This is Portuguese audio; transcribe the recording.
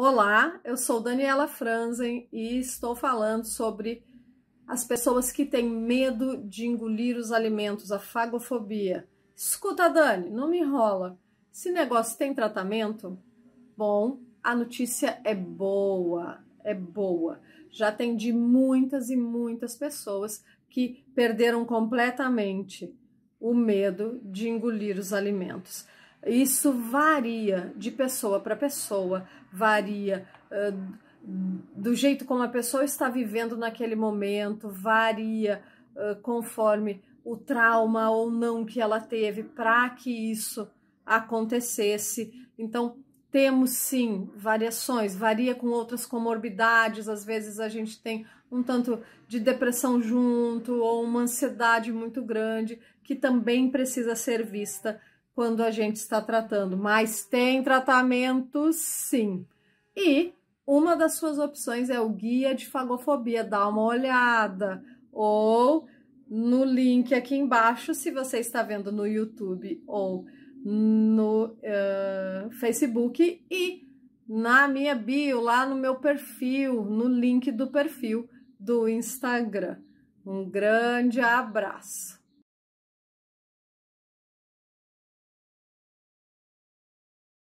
Olá, eu sou Daniela Franzen e estou falando sobre as pessoas que têm medo de engolir os alimentos, a fagofobia. Escuta, Dani, não me enrola. Esse negócio tem tratamento? Bom, a notícia é boa, é boa. Já atendi muitas e muitas pessoas que perderam completamente o medo de engolir os alimentos. Isso varia de pessoa para pessoa, varia uh, do jeito como a pessoa está vivendo naquele momento, varia uh, conforme o trauma ou não que ela teve para que isso acontecesse. Então, temos sim variações, varia com outras comorbidades, às vezes a gente tem um tanto de depressão junto ou uma ansiedade muito grande que também precisa ser vista quando a gente está tratando, mas tem tratamento sim. E uma das suas opções é o guia de fagofobia, dá uma olhada, ou no link aqui embaixo, se você está vendo no YouTube ou no uh, Facebook, e na minha bio, lá no meu perfil, no link do perfil do Instagram. Um grande abraço!